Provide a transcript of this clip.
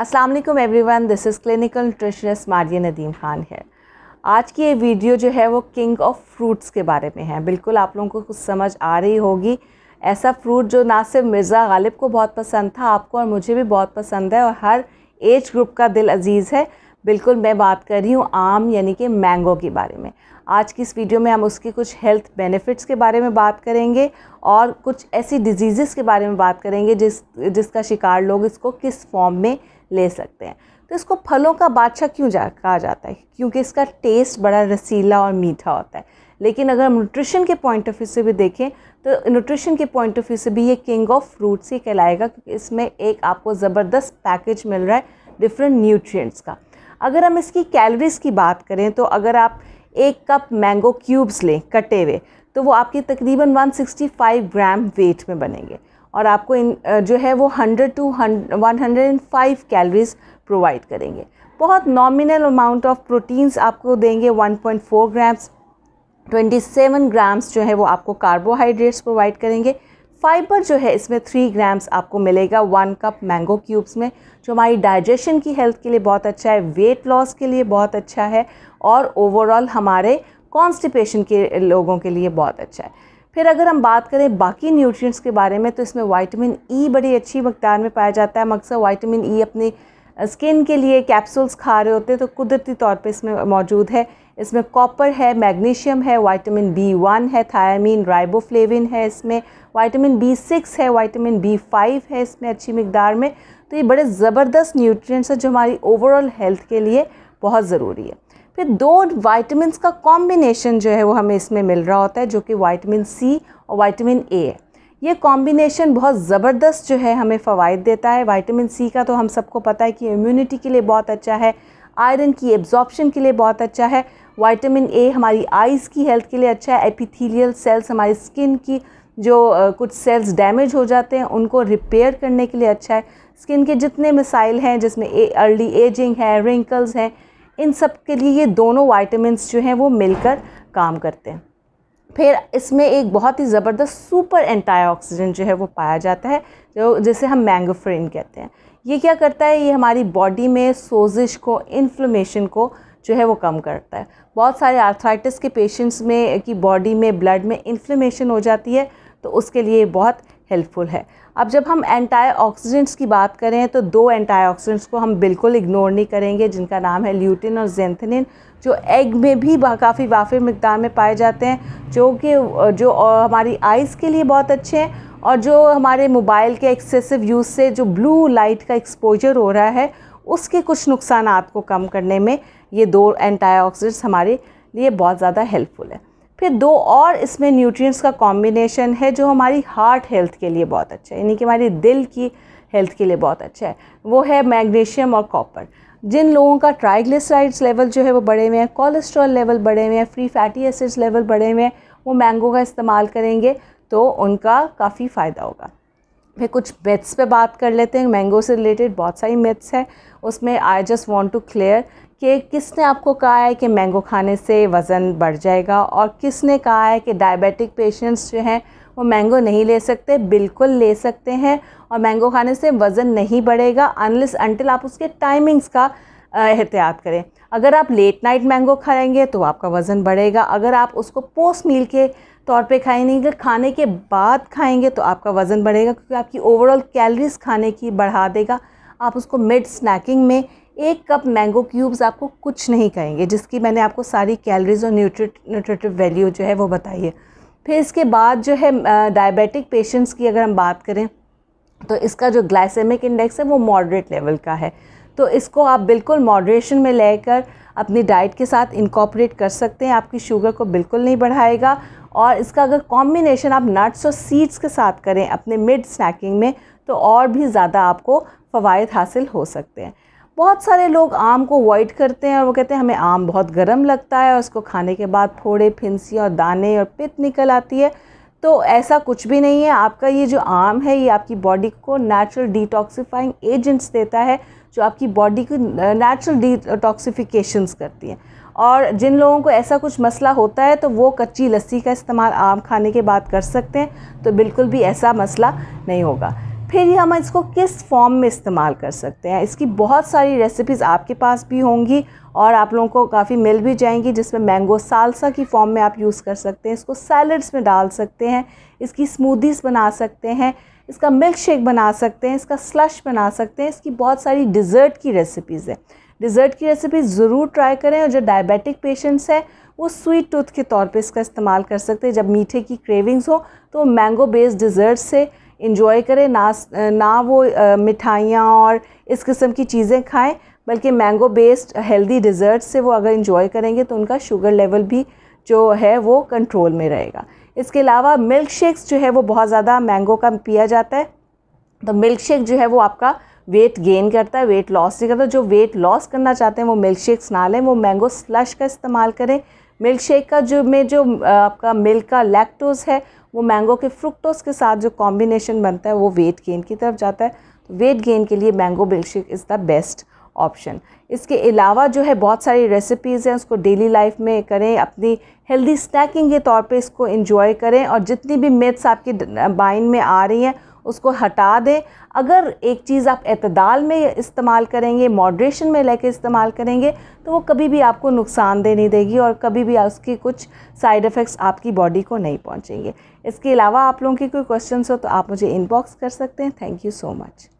अस्सलाम वालेकुम everyone this is clinical nutritionist Maria Nadeem Khan है आज की ये वीडियो जो है वो किंग ऑफ फ्रूट्स के बारे में है बिल्कुल आप लोगों को कुछ समझ आ रही होगी ऐसा फ्रूट जो ना सिर्फ मिर्ज़ा गालिब को बहुत पसंद था आपको और मुझे भी बहुत पसंद है और हर एज ग्रुप का दिल अजीज़ है बिल्कुल मैं बात कर रही हूँ आम यानी कि मैंगो के बारे में आज की इस वीडियो में हम उसके कुछ हेल्थ बेनिफिट्स के बारे में बात करेंगे और कुछ ऐसी डिजीज़ के बारे में बात करेंगे जिस जिसका शिकार लोग इसको किस फॉर्म में ले सकते हैं तो इसको फलों का बादशाह क्यों जा कहा जाता है क्योंकि इसका टेस्ट बड़ा रसीला और मीठा होता है लेकिन अगर हम न्यूट्रिशन के पॉइंट ऑफ व्यू से भी देखें तो न्यूट्रिशन के पॉइंट ऑफ व्यू से भी ये किंग ऑफ फ्रूट्स ही कहलाएगा क्योंकि इसमें एक आपको ज़बरदस्त पैकेज मिल रहा है डिफरेंट न्यूट्रिएंट्स का अगर हम इसकी कैलोरीज़ की बात करें तो अगर आप एक कप मैंगो क्यूब्स लें कटे हुए तो वो आपके तकरीबन 165 ग्राम वेट में बनेंगे और आपको इन जो है वो 100 two one hundred and five calories provide करेंगे बहुत नॉमिनल अमाउंट ऑफ प्रोटीन्स आपको देंगे 1.4 ग्राम्स 27 ग्राम्स जो है वो आपको कार्बोहाइड्रेट्स प्रोवाइड करेंगे फाइबर जो है इसमें थ्री ग्राम्स आपको मिलेगा वन कप मैंगो क्यूब्स में जो हमारी डाइजेशन की हेल्थ के लिए बहुत अच्छा है वेट लॉस के लिए बहुत अच्छा है और ओवरऑल हमारे कॉन्स्टिपेशन के लोगों के लिए बहुत अच्छा है फिर अगर हम बात करें बाकी न्यूट्रिएंट्स के बारे में तो इसमें वाइटामिन ई e बड़ी अच्छी मकदार में पाया जाता है हम अक्सर वाइटामिन ई e अपनी स्किन के लिए कैप्सूल्स खा रहे होते हैं तो कुदरती तौर पे इसमें मौजूद है इसमें कॉपर है मैग्नीशियम है वाइटामिन बी वन है थायामीन राइबोफ्लेविन है इसमें वाइटामिन बी सिक्स है वाइटामिन बी फाइव है इसमें अच्छी मकदार में तो ये बड़े ज़बरदस्त न्यूट्रिएंट्स हैं जो हमारी ओवरऑल हेल्थ के लिए बहुत ज़रूरी है फिर दो वाइटमिन का कॉम्बिनेशन जो है वो हमें इसमें मिल रहा होता है जो कि वाइटमिन सी और वाइटमिन ए है ये कॉम्बिनेशन बहुत ज़बरदस्त जो है हमें फ़वाद देता है वाइटामिन सी का तो हम सबको पता है कि इम्यूनिटी के लिए बहुत अच्छा है आयरन की एब्जॉर्बशन के लिए बहुत अच्छा है वाइटामिन ए हमारी आइज़ की हेल्थ के लिए अच्छा है एपिथीलियल सेल्स हमारी स्किन की जो कुछ सेल्स डैमेज हो जाते हैं उनको रिपेयर करने के लिए अच्छा है स्किन के जितने मिसाइल हैं जिसमें अर्ली एजिंग है रिंकल्स हैं इन सब के लिए ये दोनों वाइटमिनस जो हैं वो मिलकर काम करते हैं फिर इसमें एक बहुत ही ज़बरदस्त सुपर एंटी जो है वो पाया जाता है जो जिसे हम मैंगोफ्रेन कहते हैं ये क्या करता है ये हमारी बॉडी में सोजिश को इन्फ्लोमेशन को जो है वो कम करता है बहुत सारे आर्थराइटिस के पेशेंट्स में की बॉडी में ब्लड में इन्फ्लेमेशन हो जाती है तो उसके लिए बहुत हेल्पफुल है अब जब हम एंटीऑक्सीडेंट्स की बात करें तो दो एंटीऑक्सीडेंट्स को हम बिल्कुल इग्नोर नहीं करेंगे जिनका नाम है ल्यूटिन और जेंथनिन जो एग में भी काफ़ी वाफिर मकदार में पाए जाते हैं जो कि जो हमारी आइज़ के लिए बहुत अच्छे हैं और जो हमारे मोबाइल के एक्सेसिव यूज़ से जो ब्लू लाइट का एक्सपोजर हो रहा है उसके कुछ नुकसान को कम करने में ये दो एंटीऑक्सीडेंट्स हमारे लिए बहुत ज़्यादा हेल्पफुल है फिर दो और इसमें न्यूट्रिएंट्स का कॉम्बिनेशन है जो हमारी हार्ट हेल्थ के लिए बहुत अच्छा है यानी कि हमारी दिल की हेल्थ के लिए बहुत अच्छा है वो है मैग्नीशियम और कॉपर जिन लोगों का ट्राइग्लिसराइड्स लेवल जो है वो बढ़े हुए हैं कोलेस्ट्रॉल लेवल बढ़े हुए हैं फ्री फैटी एसिड्स लेवल बढ़े हुए हैं वो मैंगो का इस्तेमाल करेंगे तो उनका काफ़ी फ़ायदा होगा फिर कुछ मेथ्स पे बात कर लेते हैं मैंगो से रिलेटेड बहुत सारी मेथ्स हैं उसमें I just want to clear कि किसने आपको कहा है कि मैंगो खाने से वज़न बढ़ जाएगा और किसने कहा है कि डायबिटिक पेशेंट्स जो हैं वो मैंगो नहीं ले सकते बिल्कुल ले सकते हैं और मैंगो खाने से वज़न नहीं बढ़ेगा अनलेस अनटिल आप उसके टाइमिंग्स का एहतियात करें अगर आप लेट नाइट मैंगो खाएंगे तो आपका वज़न बढ़ेगा अगर आप उसको पोस्ट मील के तौर पे खाएंगे खाने के बाद खाएंगे तो आपका वज़न बढ़ेगा क्योंकि आपकी ओवरऑल कैलोरीज़ खाने की बढ़ा देगा आप उसको मिड स्नैकिंग में एक कप मैंगो क्यूब्स आपको कुछ नहीं कहेंगे जिसकी मैंने आपको सारी कैलरीज और न्यूट्रिटिव वैल्यू जो है वो बताई है फिर इसके बाद जो है डायबिटिक पेशेंट्स की अगर हम बात करें तो इसका जो ग्लाइसेमिक इंडेक्स है वो मॉडरेट लेवल का है तो इसको आप बिल्कुल मॉडरेशन में लेकर अपनी डाइट के साथ इनकॉपरेट कर सकते हैं आपकी शुगर को बिल्कुल नहीं बढ़ाएगा और इसका अगर कॉम्बिनेशन आप नट्स और सीड्स के साथ करें अपने मिड स्नैकिंग में तो और भी ज़्यादा आपको फ़वाद हासिल हो सकते हैं बहुत सारे लोग आम को अवॉइड करते हैं और वो कहते हैं हमें आम बहुत गर्म लगता है और उसको खाने के बाद फोड़े फिंसी और दाने और पित निकल आती है तो ऐसा कुछ भी नहीं है आपका ये जो आम है ये आपकी बॉडी को नेचुरल डिटॉक्सीफाइंग एजेंट्स देता है जो आपकी बॉडी को नेचुरल डिटॉक्सिफिकेशंस करती हैं और जिन लोगों को ऐसा कुछ मसला होता है तो वो कच्ची लस्सी का इस्तेमाल आम खाने के बाद कर सकते हैं तो बिल्कुल भी ऐसा मसला नहीं होगा फिर हम इसको किस फॉर्म में इस्तेमाल कर सकते हैं इसकी बहुत सारी रेसिपीज़ आपके पास भी होंगी और आप लोगों को काफ़ी मिल भी जाएंगी जिसमें मैंगो सालसा की फॉर्म में आप यूज़ कर सकते हैं इसको सैलड्स में डाल सकते हैं इसकी स्मूदीज़ बना सकते हैं इसका मिल्क शेक बना सकते हैं इसका स्लश बना सकते हैं इसकी बहुत सारी डिज़र्ट की रेसिपीज़ हैं डिज़र्ट की रेसिपी ज़रूर ट्राई करें और जो डायबिटिक पेशेंट्स हैं वो स्वीट टूथ के तौर पे इसका इस्तेमाल कर सकते हैं जब मीठे की क्रेविंग्स हो तो मैंगो बेस्ड डिज़र्ट से इंजॉय करें ना ना वो मिठाइयाँ और इस किस्म की चीज़ें खाएं बल्कि मैंगो बेस्ड हेल्दी डिज़र्ट से वो अगर इन्जॉय करेंगे तो उनका शुगर लेवल भी जो है वो कंट्रोल में रहेगा इसके अलावा मिल्क शेक्स जो है वो बहुत ज़्यादा मैंगो का पिया जाता है तो मिल्क शेक जो है वो आपका वेट गेन करता है वेट लॉस नहीं करता जो वेट लॉस करना चाहते हैं वो मिल्क शेक्स ना लें वो मैंगो स्लश का इस्तेमाल करें मिल्क शेक का जो में जो आपका मिल्क का लैक्टोज है वो मैंगो के फ्रुक्टोस के साथ जो कॉम्बिनेशन बनता है वो वेट गेन की तरफ जाता है तो वेट गेन के लिए mango milkshake is the best option इसके अलावा जो है बहुत सारी रेसिपीज़ हैं उसको डेली लाइफ में करें अपनी हेल्दी स्नैकिंग के तौर पे इसको इन्जॉय करें और जितनी भी मिथ्स आपकी बाइन में आ रही हैं उसको हटा दें अगर एक चीज़ आप अतदाल में इस्तेमाल करेंगे मॉड्रेशन में लेके इस्तेमाल करेंगे तो वो कभी भी आपको नुकसान दे नहीं देगी और कभी भी उसकी कुछ साइड इफ़ेक्ट्स आपकी बॉडी को नहीं पहुँचेंगे इसके अलावा आप लोगों के कोई क्वेश्चन हो तो आप मुझे इनबॉक्स कर सकते हैं थैंक यू सो मच